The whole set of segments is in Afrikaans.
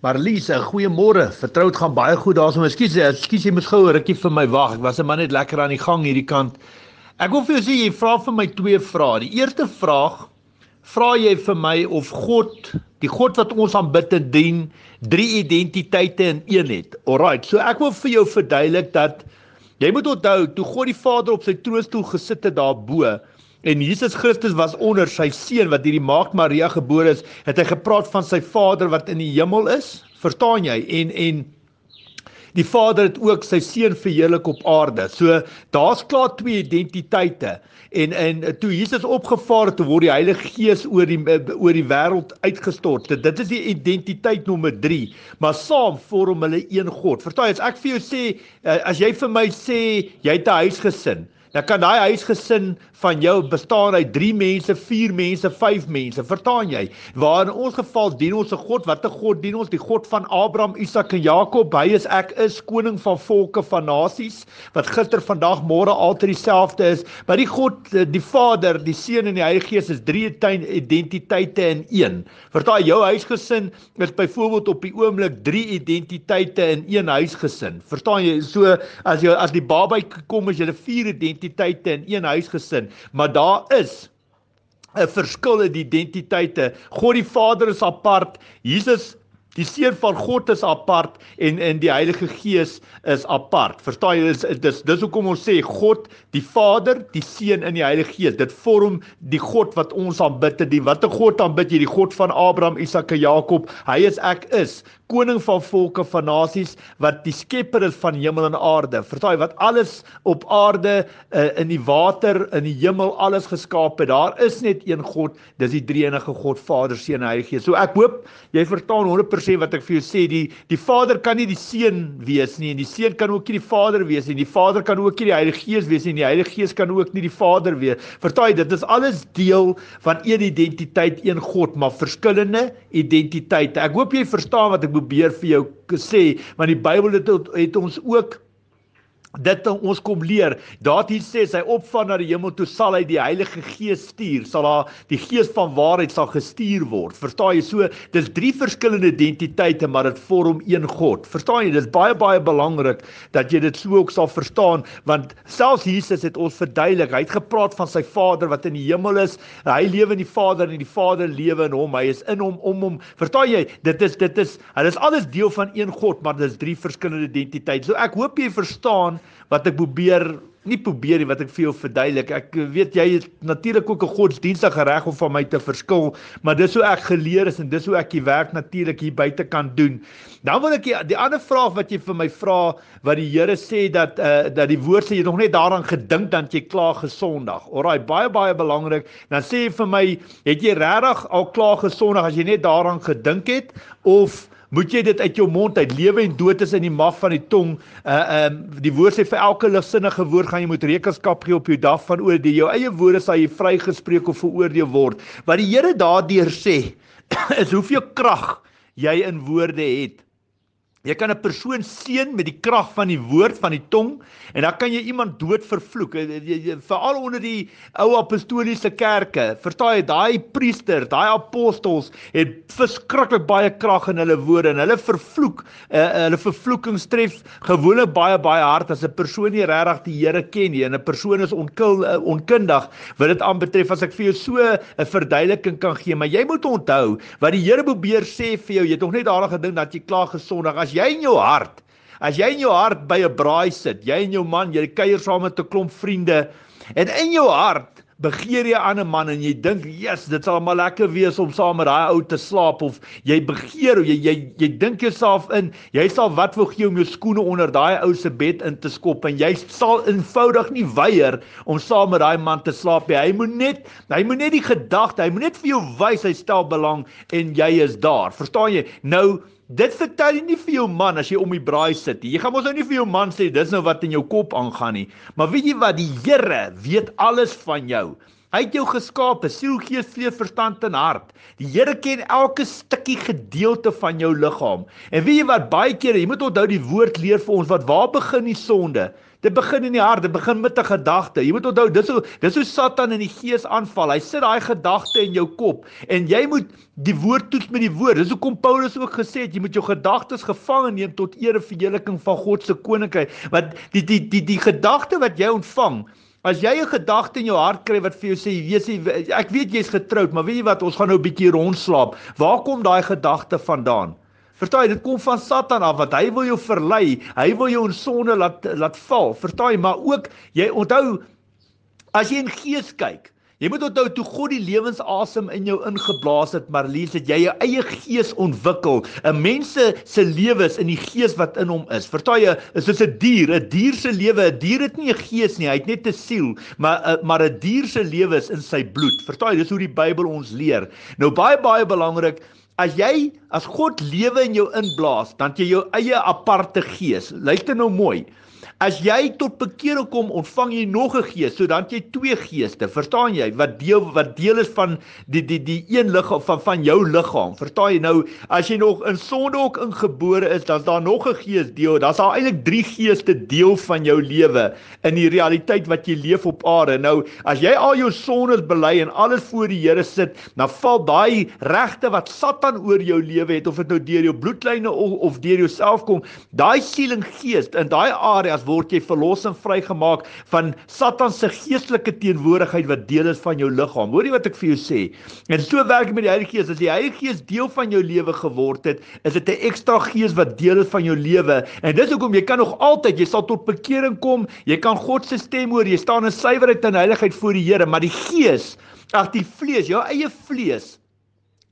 Marliese, goeiemôre. Vertroud gaan baie goed daarsoom. Ekskuus, ekskuus, jy moet gou 'n rukkie vir my wag. Ek was net maar net lekker aan die gang hierdie kant. Ek wil vir jou sê jy vra vir my twee vrae. Die eerste vraag vra jy vir my of God, die God wat ons aanbid en dien, drie identiteite in een het. Alraight. So ek wil vir jou verduidelik dat jy moet onthou toe God die Vader op sy troonstoel gesit het daarbo, En Jesus Christus was onder sy seun wat hierdie Maagd Maria gebore is, het hy gepraat van sy Vader wat in die hemel is. Verstaan jy? En en die Vader het ook sy seun verheerlik op aarde. So daar's klaar twee identiteite. En en toe Jesus opgevaar het, word die Heilige Gees oor die eh, oor die wêreld uitgestort. Dit is die identiteit nommer 3, maar saam vorm hulle een God. Verstaan jy? As ek vir jou sê, eh, as jy vir my sê jy het 'n huisgesin, Dan nou kan daai huisgesin van jou bestaan uit 3 mense, 4 mense, 5 mense. Verstaan jy? Waar in ons geval dien ons 'n God, watter God dien ons? Die God van Abraham, Isak en Jakob. Hy is ek is koning van volke van nasies wat gister, vandag, môre altyd dieselfde is. By die God, die Vader, die Seun en die Heilige Gees is drie tuin identiteite in een. Verstaan jou huisgesin is byvoorbeeld op die oomblik drie identiteite in een huisgesin. Verstaan jy? So as jy as die babai kom as jy 'n vier identiteit identiteite in een huisgesin, maar daar is 'n verskil in die identiteite. God die Vader is apart, Jesus die Seun van God is apart en en die Heilige Gees is apart. Verstaan jy dis dis dis hoekom ons sê God die Vader, die Seun en die Heilige Gees. Dit vorm die God wat ons aanbid. Die watter God aanbid jy? Die God van Abraham, Isak en Jakob. Hy is ek is koning van volke van nasies wat die skepper is van hemel en aarde. Vertaai wat alles op aarde uh, in die water in die hemel alles geskaap het. Daar is net een God, dis die drie-enige God, Vader, Seun en Heilige Gees. So ek hoop jy verstaan 100% wat ek vir jou sê. Die die Vader kan nie die Seun wees nie en die Seun kan ook nie die Vader wees nie. Die Vader kan ook nie die Heilige Gees wees nie en die Heilige Gees kan ook nie die Vader wees. Vertaai dit is alles deel van een identiteit, een God, maar verskillende identiteite. Ek hoop jy verstaan wat ek probeer vir jou sê, want die Bybel het het ons ook dit ons kom leer. Daartoe sê hy op van na die hemel toe sal hy die Heilige Gees stuur, sal daar die Gees van waarheid sal gestuur word. Verstaan jy so? Dis drie verskillende identiteite, maar dit vorm een God. Verstaan jy? Dit is baie baie belangrik dat jy dit so ook sal verstaan want selfs Jesus het ons verduidelik. Hy het gepraat van sy Vader wat in die hemel is. Hy lewe in die Vader en die Vader lewe in hom. Hy is in hom om hom. Verstaan jy? Dit is dit is hulle is alles deel van een God, maar dis drie verskillende identiteite. So ek hoop jy verstaan wat ek probeer nie probeer nie wat ek vir jou verduidelik. Ek eh, weet jy het natuurlik ook 'n godsdienstige reg om van my te verskil, maar dis hoe ek geleer is en dis hoe ek die werk natuurlik hier buite kan doen. Dan wil ek die, die ander vraag wat jy vir my vra wat die Here sê dat uh dat die woord sê jy nog net daaraan gedink dat jy klaar gesondig. Alraai, baie baie belangrik. Dan sê jy vir my, het jy regtig al klaar gesondig as jy net daaraan gedink het of moet jy dit uit jou mond uit lewe en dood is in die mag van die tong. Uh ehm uh, die woord sê vir elke ligsinnige woord gaan jy moet rekenskap gee op jou dag van oor die jou eie woorde sal jy vrygespreek of veroordeel word. Wat die Here daardeur sê is hoeveel krag jy in woorde het. Jy kan 'n persoon seën met die krag van die woord van die tong en dan kan jy iemand dood vervloek. Eh, eh, eh, veral onder die ou apostoliese kerke, verstaan jy, daai priesters, daai apostels het verskriklik baie krag in hulle woorde en hulle vervloek, uh, hulle vervloekings tref gewoonlik baie baie hard as 'n persoon nie regtig die Here ken nie en 'n persoon is onkil, uh, onkundig wat dit aanbetref as ek vir jou so 'n verduideliking kan gee, maar jy moet onthou wat die Here probeer sê vir jou, jy het nog net daardie gedink dat jy klaar gesondig as jy in jou hart, as jy in jou hart by 'n braai sit, jy en jou man, jy kuier saam met 'n klomp vriende en in jou hart begeer jy aan 'n man en jy dink, "Jesus, dit sal maar lekker wees om saam met daai ou te slaap of jy begeer of jy jy jy dink jouself in, jy sal wat wou gee om jou skoene onder daai ou se bed in te skop en jy sal eenvoudig nie weier om saam met daai man te slaap nie. Hy moet net, hy moet net die gedagte, hy moet net vir jou wys hy stel belang en jy is daar. Verstaan jy? Nou Dit vertel jy nie vir jou man as jy om die braai sit nie. Jy gaan mos nou nie vir jou man sê dis nou wat in jou kop aangaan nie. Maar weet jy wat? Die Here weet alles van jou. Hy het jou geskaap, siel, gees, vlees, verstand en hart. Die Here ken elke stukkie gedeelte van jou liggaam. En weet jy wat? Baie kere, jy moet onthou die woord leer vir ons wat waar begin die sonde? Dit begin in die hart, dit begin met 'n gedagte. Jy moet onthou, dis hoe dis hoe Satan in die gees aanval. Hy sit daai gedagte in jou kop en jy moet die woord toets met die woord. Dis hoekom Paulus ook gesê het jy moet jou gedagtes gevange neem tot ere vir heiliging van God se koninkryk. Want die die die die gedagte wat jy ontvang As jy 'n gedagte in jou hart kry wat vir jou sê, weet jy, ek weet jy's getroud, maar weet jy wat, ons gaan nou 'n bietjie rondslaap. Waar kom daai gedagte vandaan? Vertaai, dit kom van Satan af wat hy wil jou verlei. Hy wil jou in sonde laat laat val. Vertaai, maar ook jy onthou as jy in gees kyk, jy moet onthou toe God die lewensasem in jou ingeblaas het, maar lees dit jy jou eie gees ontwikkel. 'n Mens se lewe is in die gees wat in hom is. Vertaai, is dit 'n dier, 'n dier se lewe, 'n dier het nie 'n gees nie, hy het net 'n siel, maar eh, maar 'n dier se lewe is in sy bloed. Vertaai, dis hoe die Bybel ons leer. Nou baie baie belangrik As jy as God lewe in jou inblaas, dan jy jou eie aparte gees. Luister nou mooi. As jy tot bekering kom, ontvang jy nog 'n gees, sodat jy twee geeste, verstaan jy, wat deel wat deel is van die die die een liggaam van van jou liggaam. Vertaal jy nou, as jy nog in sonde ook ingebore is, dan's daar nog 'n gees deel. Daar's al eintlik drie geeste deel van jou lewe in die realiteit wat jy leef op aarde. Nou, as jy al jou sondes bely en alles voor die Here sit, dan val daai regte wat Satan oor jou lewe het of dit nou deur jou bloedlyne of, of deur jouself kom, daai sieling gees in daai areas word jy verlos en vrygemaak van Satan se geestelike teenwoordigheid wat deel is van jou liggaam. Hoor jy wat ek vir jou sê? En so werk dit met die Heilige Gees. As die Heilige Gees deel van jou lewe geword het, is dit 'n ekstra gees wat deel is van jou lewe. En dis hoekom jy kan nog altyd, jy sal tot bekering kom. Jy kan God se stem hoor. Jy staan in suiwerheid en heiligheid voor die Here, maar die Gees, ag die vlees, jou eie vlees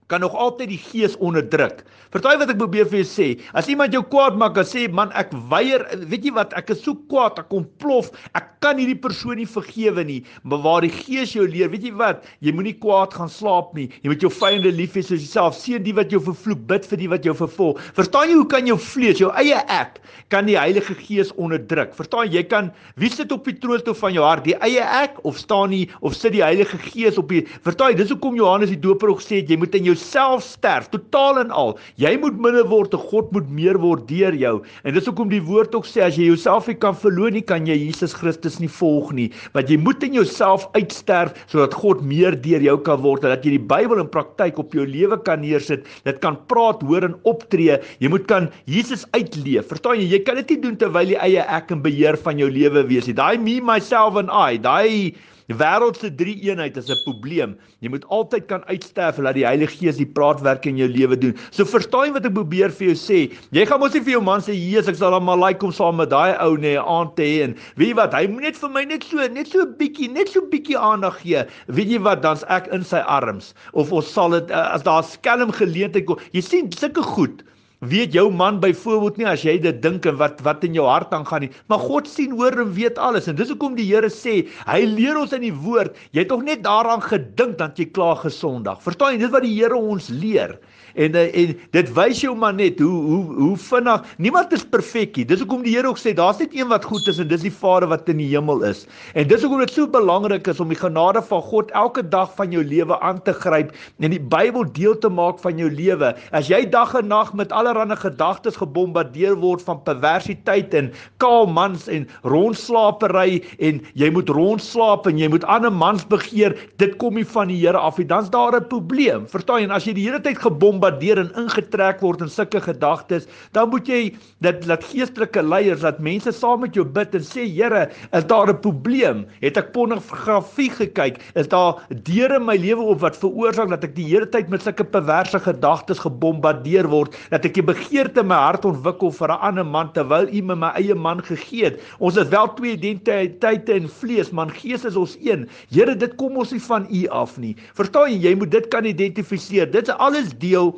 kan nog altyd die gees onderdruk. Vertel wat ek probeer vir jou sê. As iemand jou kwaad maak, dan sê man ek weier, weet jy wat, ek is so kwaad, ek kom plof, ek kan hierdie persoon nie vergewe nie. Bewaar die gees jou leer, weet jy wat, jy moenie kwaad gaan slaap nie. Jy moet jou vyande lief hê soos jouself. Seën die wat jou vervloek, bid vir die wat jou vervolg. Verstaan jy hoe kan jou vlees, jou eie ek, kan die Heilige Gees onderdruk? Verstaan jy kan wie sit op die troon toe van jou hart, die eie ek of staan nie of sit die Heilige Gees op die Verstaan jy, dis hoekom Johannes die Doper ook gesê het jy moet in jou jouself sterf totaal en al. Jy moet minder word te God moet meer word deur jou. En dis hoekom die woord ook sê as jy jouself nie kan verloon nie, kan jy Jesus Christus nie volg nie. Want jy moet in jouself uitsterf sodat God meer deur jou kan word en dat jy die Bybel in praktyk op jou lewe kan neersit. Dit kan praat, hoor en optree. Jy moet kan Jesus uitleef. Verstaan jy? Jy kan dit nie doen terwyl jy eie ek in beheer van jou lewe wees nie. Daai me myself and I, daai Die wêreldse drie eenheid is 'n probleem. Jy moet altyd kan uitsterf laat die Heilige Gees die praatwerk in jou lewe doen. So verstaan wat ek probeer vir jou sê. Jy gaan mos nie vir jou man sê, "Jesus, ek sal hom maar like om saam met daai ou nê aan te hê en weet jy wat, hy moet net vir my net so, net so 'n bietjie, net so 'n bietjie aandag gee. Weet jy wat, dan's ek in sy arms." Of ons sal dit eh, as daar skelm geleentheid kom. Jy sien sulke goed. Weet jou man byvoorbeeld nie as jy dit dink en wat wat in jou hart aangaan nie, maar God sien hoor en weet alles. En dis hoekom die Here sê, hy leer ons in die woord, jy het tog net daaraan gedink dat jy klaar gesondag. Verstaan jy dit wat die Here ons leer? En eh, en dit wys jou maar net hoe hoe hoe vinnig niemand is perfek nie. Dis hoekom die Here ook sê daar's net een wat goed is en dis die Vader wat in die hemel is. En dis hoekom dit so belangrik is om die genade van God elke dag van jou lewe aan te gryp en die Bybel deel te maak van jou lewe. As jy dag en nag met allerlei gedagtes gebombardeer word van perversiteit en kaal mans en rondslapery en jy moet rondslaap en jy moet ander mans begeer, dit kom nie van die Here af nie. Dan's daar 'n probleem. Verstaan jy? En as jy die hele tyd gebombardeer gebombardeer en ingetrek word in sulke gedagtes, dan moet jy dit laat geestelike leiers, laat mense saam met jou bid en sê Here, is daar 'n probleem? Het ek pornografie gekyk? Is daar deure in my lewe op wat veroorsaak dat ek die hele tyd met sulke perverse gedagtes gebombardeer word, dat ek 'n begeerte in my hart ontwikkel vir 'n ander man terwyl U my eie man gegee het? Ons het wel twee identiteite in vlees, man, gees is ons een. Here, dit kom ons nie van U af nie. Verstaan jy, jy moet dit kan identifiseer. Dit is alles deel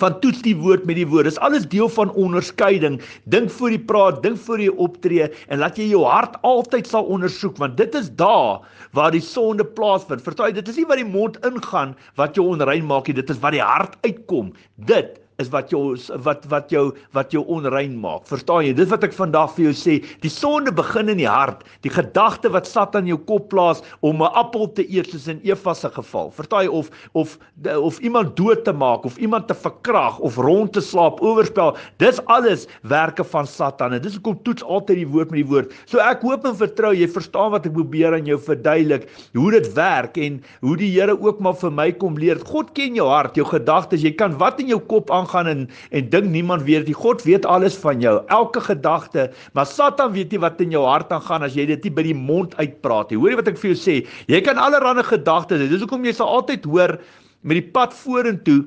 van toets die woord met die woord. Dis alles deel van onderskeiding. Dink voor jy praat, dink voor jy optree en laat jy jou hart altyd sal ondersoek want dit is daar waar die sonde plaasvind. Vertrou dit is nie wat die mond ingaan wat jou onrein maak nie, dit is wat die hart uitkom. Dit is wat jou wat wat jou wat jou onrein maak. Verstaan jy? Dit wat ek vandag vir jou sê, die sonde begin in die hart, die gedagte wat Satan jou kop plaas om 'n appel te eet soos in Eva se geval. Verstaan jy of of of iemand dood te maak of iemand te verkrag of rond te slaap, oorspel, dis alles werke van Satan. En dis hoekom toets altyd die woord met die woord. So ek hoop en vertrou jy verstaan wat ek probeer aan jou verduidelik hoe dit werk en hoe die Here ook maar vir my kom leer. God ken jou hart, jou gedagtes. Jy kan wat in jou kop aan aangaan en en dink niemand weet nie. God weet alles van jou, elke gedagte, maar Satan weet nie wat in jou hart aangaan as jy dit nie by die mond uitpraat nie. Hoorie wat ek vir jou sê, jy kan allerlei gedagtes hê. Dis hoekom jy sal altyd hoor met die pad vorentoe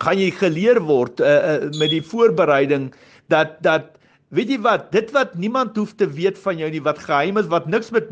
gaan jy geleer word uh, uh, met die voorbereiding dat dat weet jy wat, dit wat niemand hoef te weet van jou nie, wat geheim is, wat niks met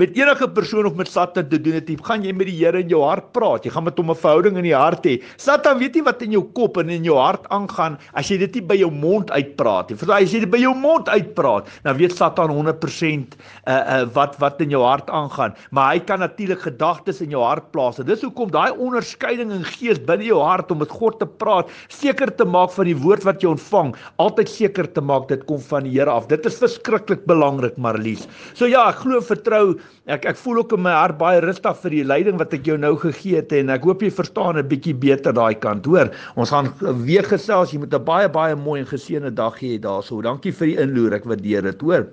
met enige persoon of met Satan te doen het, gaan jy met die Here in jou hart praat. Jy gaan met hom 'n verhouding in die hart hê. Satan weet nie wat in jou kop en in jou hart aangaan as jy dit nie by jou mond uitpraat nie. Verstaan jy? As jy dit by jou mond uitpraat, dan weet Satan 100% uh uh wat wat in jou hart aangaan. Maar hy kan natuurlik gedagtes in jou hart plaas. Dis hoekom daai onderskeiding in gees binne jou hart om met God te praat, seker te maak van die woord wat jy ontvang, altyd seker te maak dit kom van die Here af. Dit is verskriklik belangrik, Marlies. So ja, ek glo vertrou ek ek voel ook in my hart baie rustig vir die leiding wat ek jou nou gegee het en ek hoop jy verstaan 'n bietjie beter daai kant. Hoor, ons gaan weer gesels. Jy moet 'n baie baie mooi en geseënde dag hê daarso. Dankie vir die inloer. Ek waardeer dit. Hoor.